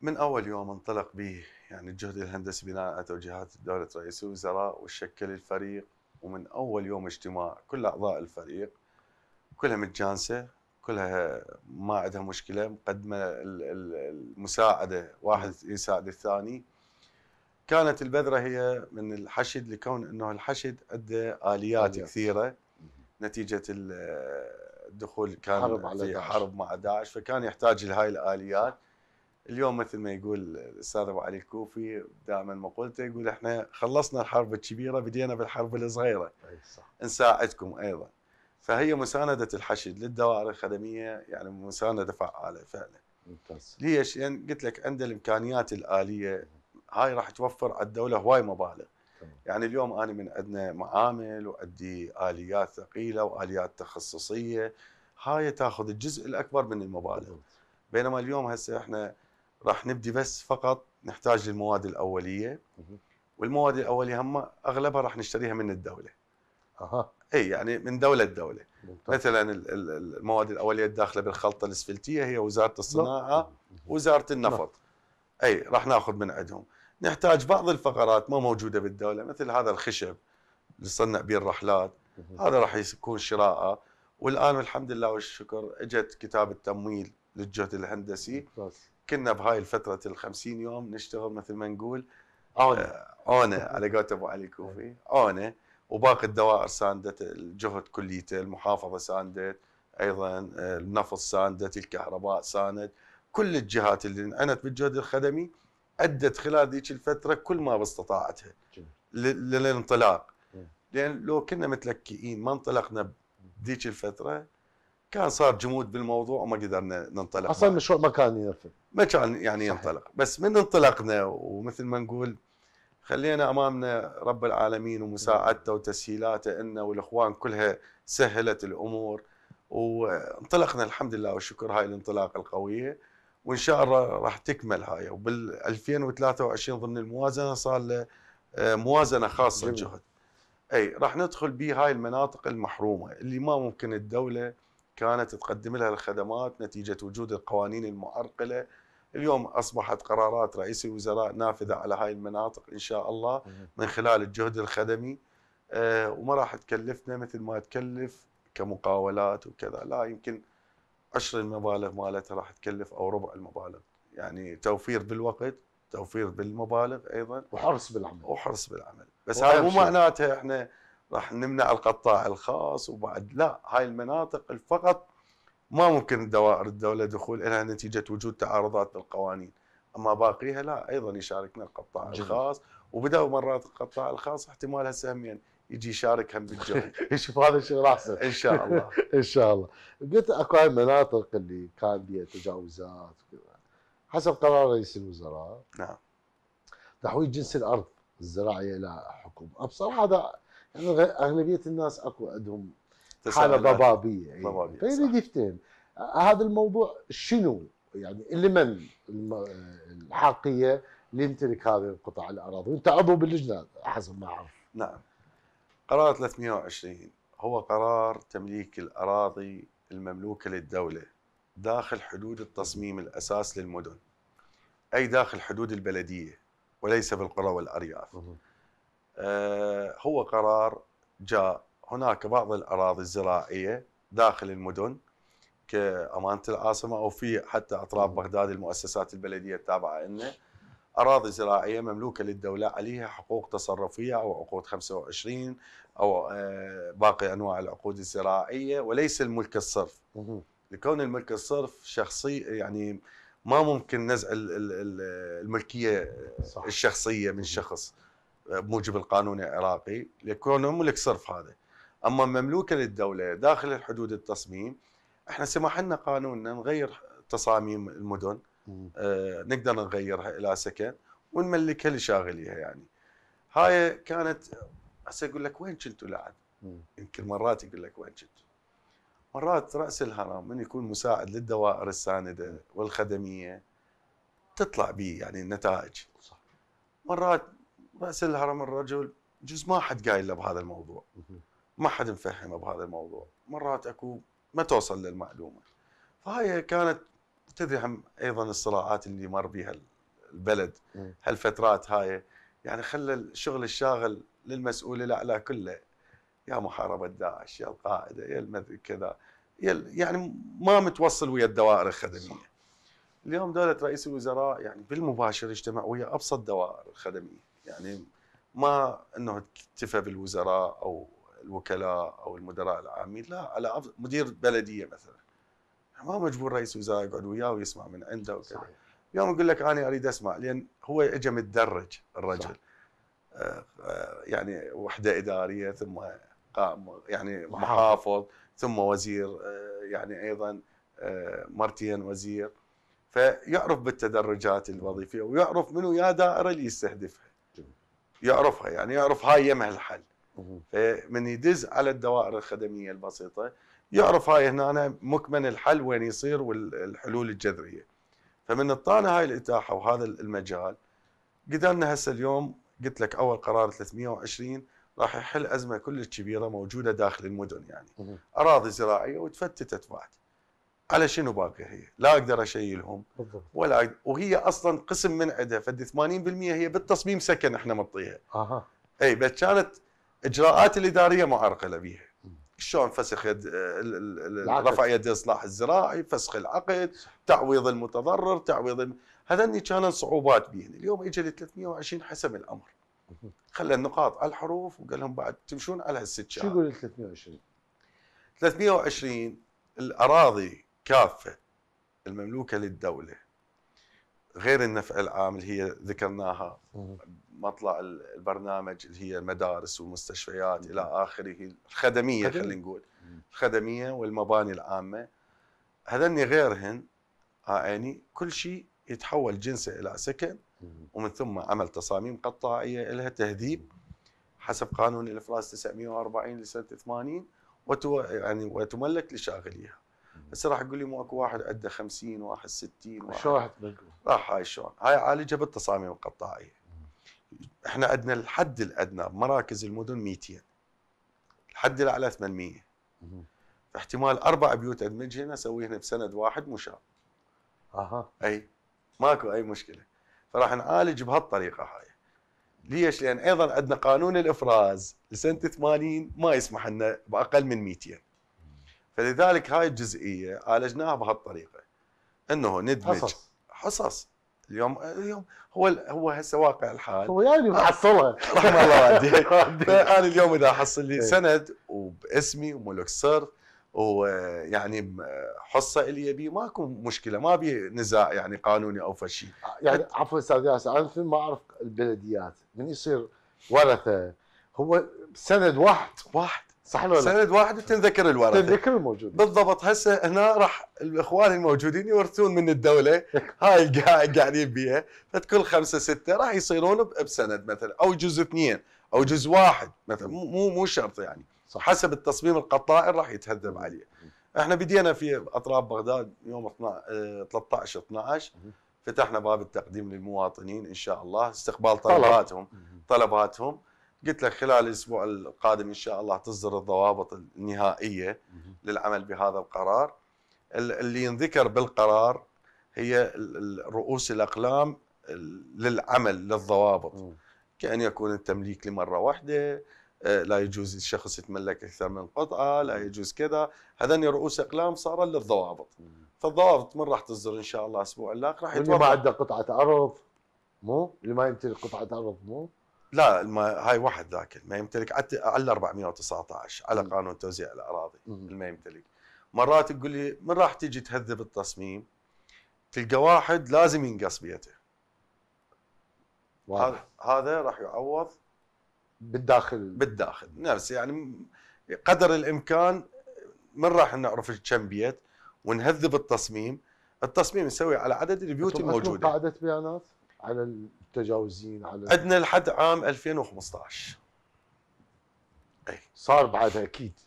من أول يوم انطلق به يعني الجهد الهندسي بناء على توجيهات دولة رئيس الوزراء وشكل الفريق ومن أول يوم اجتماع كل أعضاء الفريق كلها متجانسة كلها ما عندها مشكلة مقدمة المساعدة واحد يساعد الثاني كانت البذرة هي من الحشد لكون أنه الحشد عنده آليات كثيرة نتيجه الدخول كان حرب على في داعش. حرب مع داعش فكان يحتاج لهاي الاليات اليوم مثل ما يقول الاستاذ ابو علي الكوفي دائما مقولته يقول احنا خلصنا الحرب الكبيره بدينا بالحرب الصغيره أي صح. نساعدكم ايضا فهي مسانده الحشد للدوائر الخدميه يعني مسانده فعاله فعلا ممتاز ليش؟ لان يعني قلت لك عنده الامكانيات الاليه هاي راح توفر على الدوله هواي مبالغ يعني اليوم انا من عندنا معامل وادي اليات ثقيله واليات تخصصيه هاي تاخذ الجزء الاكبر من المبالغ بينما اليوم هسه احنا راح نبدي بس فقط نحتاج للمواد الاوليه والمواد الاوليه هم اغلبها راح نشتريها من الدوله اها اي يعني من دوله لدوله مثلا المواد الاوليه الداخله بالخلطه الاسفلتيه هي وزاره الصناعه وزاره النفط نعم. اي راح ناخذ من عندهم نحتاج بعض الفقرات ما موجوده بالدوله مثل هذا الخشب اللي صنع به الرحلات هذا راح يكون شراءه والان الحمد لله والشكر اجت كتاب التمويل للجهد الهندسي كنا بهاي الفتره ال 50 يوم نشتغل مثل ما نقول اونة آه، على قولة ابو علي الكوفي اونة وباقي الدوائر ساندت الجهد كليته المحافظه ساندت ايضا آه، النفط ساندت الكهرباء ساندت كل الجهات اللي انعنت بالجهد الخدمي ادت خلال ذيك الفتره كل ما باستطاعتها للانطلاق لان لو كنا متلكئين ما انطلقنا بذيك الفتره كان صار جمود بالموضوع وما قدرنا ننطلق اصلا المشروع ما كان ينفذ ما كان يعني ينطلق بس من انطلقنا ومثل ما نقول خلينا امامنا رب العالمين ومساعدته وتسهيلاته انه والاخوان كلها سهلت الامور وانطلقنا الحمد لله والشكر هاي الانطلاقه القويه وان شاء الله راح تكمل هاي وبال 2023 ضمن الموازنه صار له آه، موازنه خاصه الجهد اي راح ندخل بهاي المناطق المحرومه اللي ما ممكن الدوله كانت تقدم لها الخدمات نتيجه وجود القوانين المعرقله اليوم اصبحت قرارات رئيس الوزراء نافذه على هاي المناطق ان شاء الله من خلال الجهد الخدمي آه، وما راح تكلفنا مثل ما تكلف كمقاولات وكذا لا يمكن عشر المبالغ مالتها راح تكلف او ربع المبالغ يعني توفير بالوقت توفير بالمبالغ ايضا وحرص بالعمل وحرص بالعمل بس هاي مو معناتها احنا راح نمنع القطاع الخاص وبعد لا هاي المناطق فقط ما ممكن دوائر الدوله دخول لها نتيجه وجود تعارضات بالقوانين اما باقيها لا ايضا يشاركنا القطاع الخاص وبداوا مرات القطاع الخاص احتمالها سهميا يجي يشارك هم بالجو يشوف هذا الشغل راح ان شاء الله ان شاء الله قلت اكو هاي مناطق اللي كان فيها تجاوزات وكذا حسب قرار رئيس الوزراء نعم تحويل جنس الارض الزراعيه الى حكم ابصر هذا يعني اغلبيه الناس اكو عندهم حاله ضبابيه يعني ضبابيه فيريد يفتهم هذا الموضوع شنو يعني لمن الحقيه يمتلك هذه القطع الاراضي وانت عضو باللجنه حسب ما اعرف نعم قرار 320 هو قرار تمليك الأراضي المملوكة للدولة داخل حدود التصميم الأساس للمدن أي داخل حدود البلدية وليس بالقرى والأرياف آه هو قرار جاء هناك بعض الأراضي الزراعية داخل المدن كأمانة العاصمة أو في حتى أطراف بغداد المؤسسات البلدية التابعة لنا أراضي زراعية مملوكة للدولة عليها حقوق تصرفية أو عقود 25 أو آه، باقي أنواع العقود الزراعية وليس الملك الصرف لكون الملك الصرف شخصي يعني ما ممكن نزع الملكية صح. الشخصية من شخص بموجب آه، القانون العراقي لكونه ملك صرف هذا أما مملوكة للدولة داخل الحدود التصميم احنا سمح لنا قانوننا نغير تصاميم المدن آه نقدر نغيرها الى سكن ونملكها لشاغليها يعني هاي كانت هسه اقول لك وين كنتوا لعب؟ يمكن مرات يقول لك وين كنتوا؟ مرات راس الهرم من يكون مساعد للدوائر السانده والخدميه تطلع به يعني النتائج صح مرات راس الهرم الرجل جزء ما حد قايل له بهذا الموضوع ما حد مفهمه بهذا الموضوع مرات اكو ما توصل للمعلومه فهاي كانت تدري ايضا الصراعات اللي مر بها البلد هالفترات هاي يعني خلى الشغل الشاغل للمسؤول الاعلى كله يا محاربه داعش يا القاعده يا كذا يعني ما متوصل ويا الدوائر الخدميه اليوم دولة رئيس الوزراء يعني بالمباشر اجتمع ويا ابسط دوائر الخدميه يعني ما انه اكتفى بالوزراء او الوكلاء او المدراء العامين لا على مدير بلديه مثلا ما مجبور رئيس وزراء يقعد وياه ويسمع من عنده وكذا يوم يقول لك انا اريد اسمع لان هو اجى متدرج الرجل آه،, آه يعني وحده اداريه ثم يعني محافظ ثم وزير آه يعني ايضا آه مرتين وزير فيعرف بالتدرجات الوظيفيه ويعرف منو يا دائره اللي يستهدفها يعرفها يعني يعرف هاي يمه الحل فمن يدز على الدوائر الخدميه البسيطه يعرف هاي هنا أنا مكمن الحل وين يصير والحلول الجذرية فمن الطانة هاي الإتاحة وهذا المجال قدرنا هسه اليوم قلت لك أول قرار 320 راح يحل أزمة كلش كبيرة موجودة داخل المدن يعني أراضي زراعية وتفتتت بعد على شنو باقي هي؟ لا اقدر اشيلهم ولا أقدر. وهي اصلا قسم من عدة فد 80% هي بالتصميم سكن احنا مطيها اها اي بس كانت اجراءات الاداريه معرقله بيها. شلون فسخ يد رفع يد الاصلاح الزراعي فسخ العقد تعويض المتضرر تعويض الم... هذني كانن صعوبات بيهن اليوم اجى ل 320 حسم الامر خلى النقاط على الحروف وقال لهم بعد تمشون على هالست شهور شو يقول 320 320 الاراضي كافه المملوكه للدوله غير النفع العام اللي هي ذكرناها مطلع البرنامج اللي هي المدارس والمستشفيات الى اخره الخدميه خلينا نقول الخدميه والمباني العامه هذني غيرهن يعني كل شيء يتحول جنسه الى سكن ومن ثم عمل تصاميم قطاعيه لها تهذيب حسب قانون الافلاس 940 لسنه 80 وتو يعني وتملك لشاغليها بس راح يقول لي مو اكو واحد عنده 50 واحد 60 راح شو راح هاي شلون؟ هاي عالجها بالتصاميم القطاعيه احنا عندنا الحد الادنى بمراكز المدن 200 الحد الاعلى 800 فاحتمال اربع بيوت ادمجهن اسويهن بسند واحد مشاب اها اي ماكو اي مشكله فراح نعالج بهالطريقه هاي ليش؟ لان ايضا عندنا قانون الافراز لسنه 80 ما يسمح لنا باقل من 200 فلذلك هاي الجزئيه عالجناها بهالطريقه انه ندمج حصص حصص اليوم اليوم هو هو هسه واقع الحال هو يعني محصلها رحم الله والديك انا اليوم اذا احصل لي إيه. سند وباسمي وملك سر ويعني حصه الي بي ماكو مشكله ما بي نزاع يعني قانوني او فشي يعني عفوا استاذ ياسر انا مثل ما اعرف البلديات من يصير ورثه هو سند واحد واحد صح ولا سند واحد وتنذكر الورثه تنذكر الموجود بالضبط هسه هنا راح الاخوان الموجودين يورثون من الدوله هاي قاعدين بيها فتكون خمسه سته راح يصيرون بسند مثلا او جزء اثنين او جزء واحد مثلا مو مو شرط يعني صح. حسب التصميم القطائر راح يتهذب عليه احنا بدينا في اطراف بغداد يوم 12 13 12 فتحنا باب التقديم للمواطنين ان شاء الله استقبال طلباتهم طلباتهم قلت لك خلال الاسبوع القادم ان شاء الله تصدر الضوابط النهائيه للعمل بهذا القرار اللي ينذكر بالقرار هي رؤوس الاقلام للعمل للضوابط كان يكون التمليك لمره واحده آه، لا يجوز الشخص يتملك اكثر من قطعه لا يجوز كذا هذني رؤوس اقلام صار للضوابط فالضوابط من راح تصدر ان شاء الله الاسبوع اللاق راح يتوضح ما عنده قطعه ارض مو اللي ما يمتلك قطعه ارض مو لا الم... هاي واحد ذاك ما يمتلك على 419 على قانون توزيع الاراضي ما يمتلك مرات تقول لي من راح تيجي تهذب التصميم تلقى واحد لازم ينقص بيته واضح هذا راح يعوض بالداخل بالداخل نفس يعني قدر الامكان من راح نعرف كم بيت ونهذب التصميم التصميم نسوي على عدد البيوت الموجوده قاعده بيانات على ال... متجاوزين على عندنا لحد عام 2015 اي صار بعدها اكيد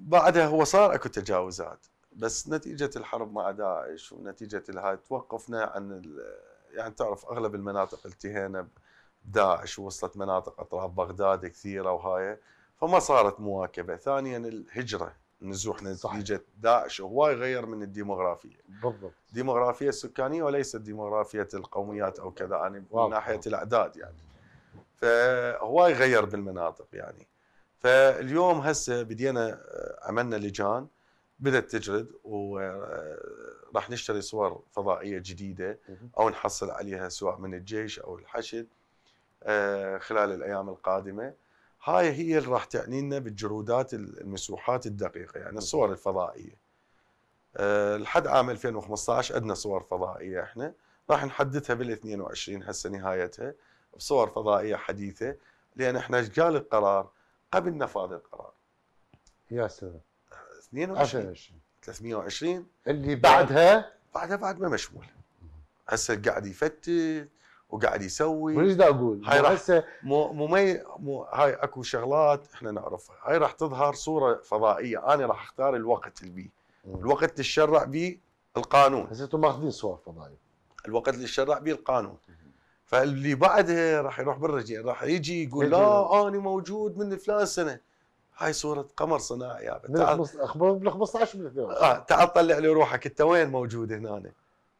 بعدها هو صار اكو تجاوزات بس نتيجه الحرب مع داعش ونتيجه الهاي توقفنا عن يعني تعرف اغلب المناطق التهينا داعش ووصلت مناطق اطراف بغداد كثيره وهاي فما صارت مواكبه، ثانيا الهجره نزوح نتيجه داعش هواي غير من الديموغرافيه بالضبط الديموغرافيه السكانيه وليست ديموغرافيه القوميات او كذا يعني واو. من ناحيه الاعداد يعني فهواي غير بالمناطق يعني فاليوم هسه بدينا عملنا آه، لجان بدات تجرد وراح آه، نشتري صور فضائيه جديده او نحصل عليها سواء من الجيش او الحشد آه، خلال الايام القادمه هاي هي اللي راح تعني لنا بالجرودات المسوحات الدقيقه يعني الصور الفضائيه آه، لحد عام 2015 عندنا صور فضائيه احنا راح نحدثها بال 22 هسه نهايتها بصور فضائيه حديثه لان احنا جال القرار قبل نفاذ القرار يا سلام 22 320 اللي بعدها بعدها بعد ما مشمول هسه قاعد يفتش وقاعد يسوي وليش دا اقول هاي راح هسه مو مي... مو هاي اكو شغلات احنا نعرفها هاي راح تظهر صوره فضائيه انا راح اختار الوقت اللي بيه الوقت اللي تشرع بيه القانون هسه انتم ماخذين صور فضائيه الوقت اللي تشرع بيه القانون فاللي بعدها راح يروح بالرجع راح يجي يقول لا انا موجود من فلان سنه هاي صورة قمر صناعي يا تعال من 15 من 12 اه تعال طلع لي روحك انت وين موجود هنا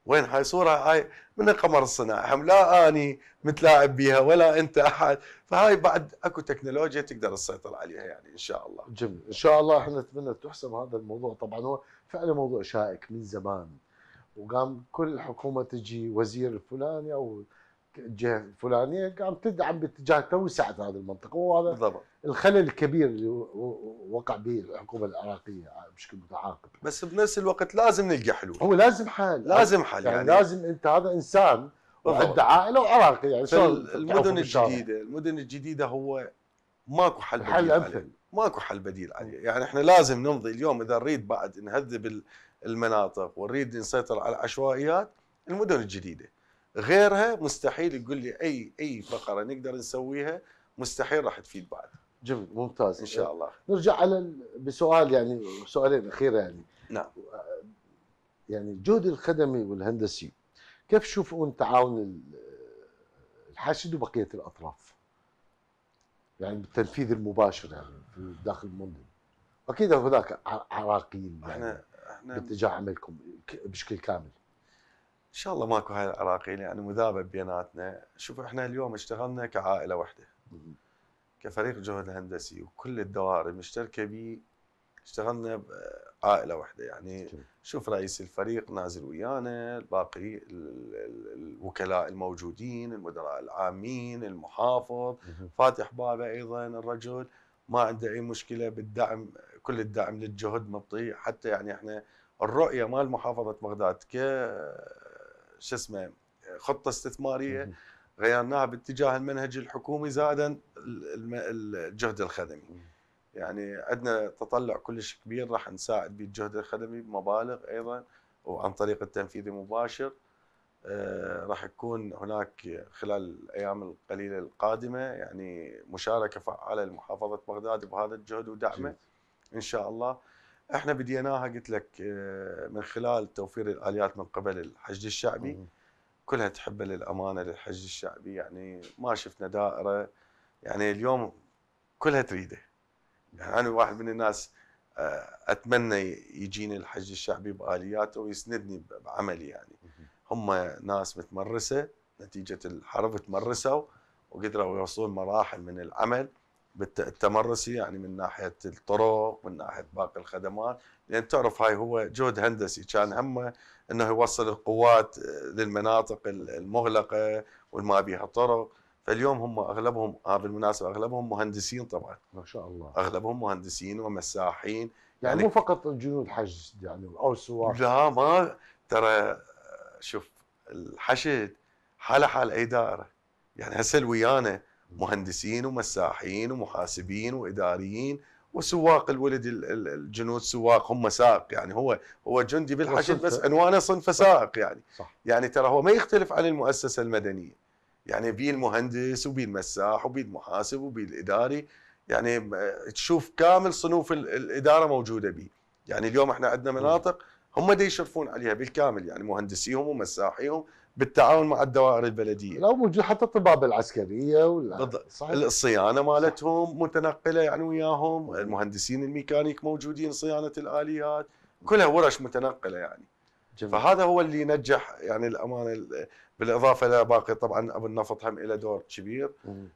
وين هاي صورة هاي من القمر الصناعي هم لا أني متلاعب بيها ولا أنت أحد فهاي بعد أكو تكنولوجيا تقدر تسيطر عليها يعني إن شاء الله جميل إن شاء الله إحنا نتمنى تحسم هذا الموضوع طبعا هو فعلا موضوع شائك من زمان وقام كل حكومة تجي وزير الفلاني أو الجهه الفلانيه عم تدعم باتجاه توسعه هذه المنطقه وهذا بالضبط. الخلل الكبير اللي وقع به الحكومه العراقيه بشكل متعاقب بس بنفس الوقت لازم نلقى حلول هو لازم حل لازم حل يعني, يعني لازم انت هذا انسان عنده عائله وعراقي يعني المدن الجديده المدن الجديده هو ماكو حل بديل حل امثل ماكو حل بديل عليه يعني احنا لازم نمضي اليوم اذا نريد بعد نهذب المناطق ونريد نسيطر على العشوائيات المدن الجديده غيرها مستحيل يقول لي اي اي فقره نقدر نسويها مستحيل راح تفيد بعد جميل ممتاز ان شاء الله نرجع على بسؤال يعني سؤالين اخيره يعني نعم يعني الجهد الخدمي والهندسي كيف تشوفون تعاون الحاشد وبقيه الاطراف؟ يعني بالتنفيذ المباشر يعني في داخل المنظمه اكيد هناك عراقيل يعني احنا احنا باتجاه عملكم بشكل كامل ان شاء الله ماكو هاي العراقيل يعني مذابب بيناتنا شوف احنا اليوم اشتغلنا كعائله واحده كفريق جهد هندسي وكل الدوائر المشتركه به اشتغلنا عائله واحده يعني شوف رئيس الفريق نازل ويانا باقي الوكلاء الموجودين المدراء العامين المحافظ فاتح بابه ايضا الرجل ما عنده اي مشكله بالدعم كل الدعم للجهد مبطي حتى يعني احنا الرؤيه مال محافظه بغداد ك شو اسمه خطه استثماريه غيرناها باتجاه المنهج الحكومي زائدا الجهد الخدمي يعني عندنا تطلع كلش كبير راح نساعد به الجهد الخدمي بمبالغ ايضا وعن طريق التنفيذ المباشر آه، راح يكون هناك خلال الايام القليله القادمه يعني مشاركه فعاله لمحافظه بغداد بهذا الجهد ودعمه ان شاء الله احنا بديناها قلت لك آه، من خلال توفير الاليات من قبل الحشد الشعبي كلها تحبه للامانه للحشد الشعبي يعني ما شفنا دائره يعني اليوم كلها تريده يعني انا واحد من الناس آه، اتمنى يجيني الحشد الشعبي بالياته ويسندني بعملي يعني هم ناس متمرسه نتيجه الحرب تمرسوا وقدروا يوصلون مراحل من العمل بالتمرسي يعني من ناحيه الطرق من ناحيه باقي الخدمات لان تعرف هاي هو جهد هندسي كان همه انه يوصل القوات آه، للمناطق المغلقه والما بيها طرق فاليوم هم اغلبهم آه بالمناسبه اغلبهم مهندسين طبعا ما شاء الله اغلبهم مهندسين ومساحين يعني, يعني مو فقط جنود حجز يعني او سوار لا ما ترى آه، شوف الحشد حاله حال اي دائره يعني هسه ويانا مهندسين ومساحين ومحاسبين واداريين وسواق الولد الجنود سواق هم سائق يعني هو هو جندي بالحشد بس عنوانه صنف سائق يعني صح. يعني ترى هو ما يختلف عن المؤسسه المدنيه يعني بيه المهندس وبيه المساح وبيه المحاسب وبيه الاداري يعني تشوف كامل صنوف الاداره موجوده بيه يعني اليوم احنا عندنا مناطق هم دا يشرفون عليها بالكامل يعني مهندسيهم ومساحيهم بالتعاون مع الدوائر البلديه لا موجود حتى الطبابه العسكريه ولا صحيح. الصيانه مالتهم متنقله يعني وياهم المهندسين الميكانيك موجودين صيانه الاليات كلها ورش متنقله يعني جميل. فهذا هو اللي نجح يعني الامانه بالاضافه الى باقي طبعا ابو النفط هم له دور كبير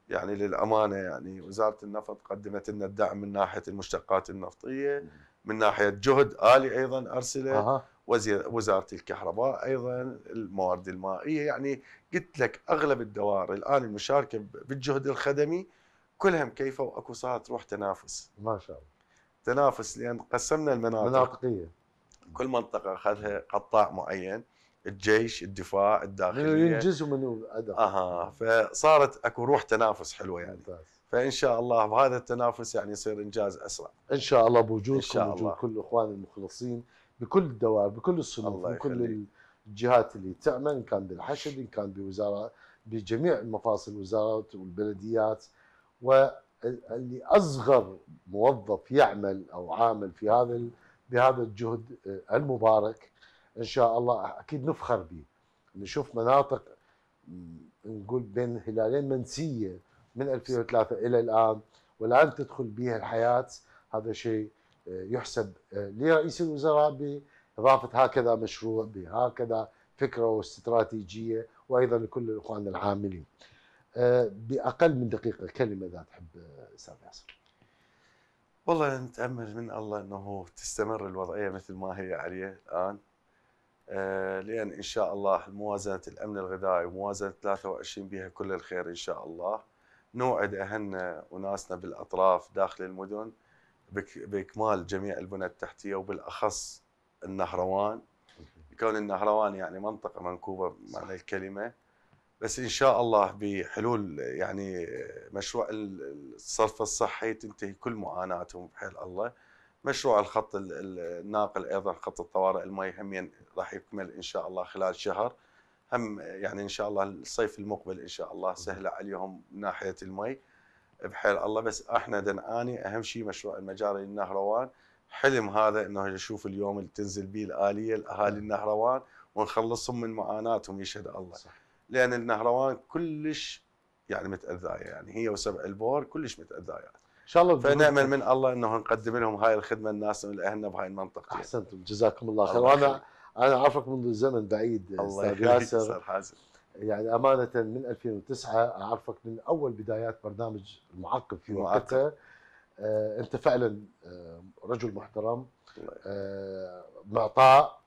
يعني للامانه يعني وزاره النفط قدمت لنا الدعم من ناحيه المشتقات النفطيه من ناحيه جهد الي ايضا ارسله أه. وزير وزاره الكهرباء ايضا الموارد المائيه يعني قلت لك اغلب الدوائر الان المشاركه بالجهد الخدمي كلها مكيفه واكو صار تروح تنافس ما شاء الله تنافس لان قسمنا المناطق مناطقيه كل منطقه اخذها قطاع معين الجيش الدفاع الداخليه ينجزوا من اداء اها فصارت اكو روح تنافس حلوه يعني ممتاز. فان شاء الله بهذا التنافس يعني يصير انجاز اسرع ان شاء الله بوجودكم شاء الله. وجود كل اخوان المخلصين بكل الدوائر بكل الصنوف بكل الجهات اللي تعمل ان كان بالحشد ان كان بوزاره بجميع مفاصل الوزارات والبلديات واللي اصغر موظف يعمل او عامل في هذا بهذا الجهد آه، المبارك ان شاء الله اكيد نفخر به نشوف مناطق نقول بين هلالين منسيه من 2003 الى الان والان تدخل بها الحياه هذا شيء آه، يحسب آه، لرئيس الوزراء باضافه هكذا مشروع بهكذا فكره واستراتيجيه وايضا لكل الاخوان العاملين. آه، باقل من دقيقه كلمه اذا تحب استاذ ياسر. والله نتامل من الله انه تستمر الوضعيه مثل ما هي عليه الان آه، لان ان شاء الله موازنه الامن الغذائي وموازنه 23 بها كل الخير ان شاء الله نوعد اهلنا وناسنا بالاطراف داخل المدن باكمال جميع البنى التحتيه وبالاخص النهروان كون النهروان يعني منطقه منكوبه معنى الكلمه بس ان شاء الله بحلول يعني مشروع الصرف الصحي تنتهي كل معاناتهم بحيل الله مشروع الخط الناقل ايضا خط الطوارئ المي هم راح يكمل ان شاء الله خلال شهر هم يعني ان شاء الله الصيف المقبل ان شاء الله سهله عليهم من ناحيه المي بحيل الله بس احنا دنعاني اهم شيء مشروع المجاري النهروان حلم هذا انه يشوف اليوم اللي تنزل به الاليه لاهالي النهروان ونخلصهم من معاناتهم يشهد الله صح. لان النهروان كلش يعني متاذايه يعني هي وسبع البور كلش متاذايات ان شاء الله فنامل من الله انه نقدم لهم هاي الخدمه الناس لاهلنا بهاي المنطقه احسنتم جزاكم الله خير وانا انا اعرفك منذ زمن بعيد الله استاذ ياسر حازم يعني امانه من 2009 اعرفك من اول بدايات برنامج المعقب في وقتها آه انت فعلا آه رجل محترم آه معطاء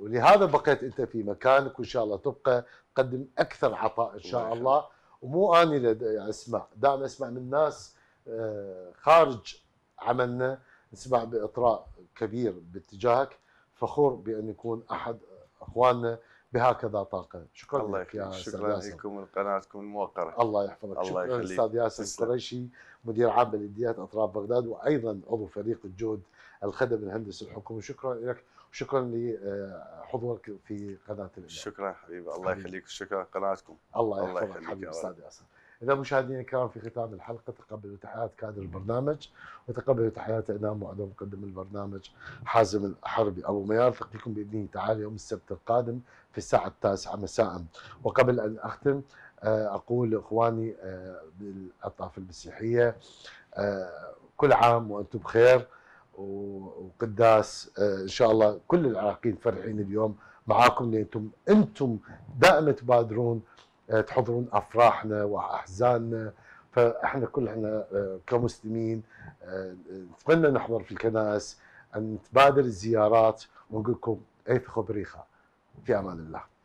ولهذا بقيت انت في مكانك وان شاء الله تبقى تقدم اكثر عطاء ان شاء الله ومو اني يعني اسمع دائما اسمع من الناس خارج عملنا نسمع باطراء كبير باتجاهك فخور بان يكون احد اخواننا بهكذا طاقه شكرا الله لك يا شكرا لكم ولقناتكم الموقره الله يحفظك الله شكرا استاذ ياسر القريشي مدير عام بلديات اطراف بغداد وايضا عضو فريق الجهد الخدم الهندسي الحكومي شكرا لك وشكرا لحضورك في قناه الاله شكرا حبيبي الله يخليك شكرا لقناتكم الله يحفظك حبيبي استاذ ياسر إذا مشاهدينا الكرام في ختام الحلقة تقبلوا تحيات كادر البرنامج وتقبلوا تحيات إعلام وعضو مقدم البرنامج حازم الحربي أبو ميار فيكم بإذنه تعالى يوم السبت القادم في الساعة التاسعة مساء وقبل أن أختم آه، أقول لإخواني آه، بالأطراف المسيحية آه، كل عام وأنتم بخير وقداس ان شاء الله كل العراقيين فرحين اليوم معاكم انتم انتم دائما تبادرون آه، تحضرون افراحنا واحزاننا فاحنا كلنا آه، كمسلمين آه، نتمنى نحضر في الكنائس ان نتبادل الزيارات ونقول لكم ايثقوا بريخه في امان الله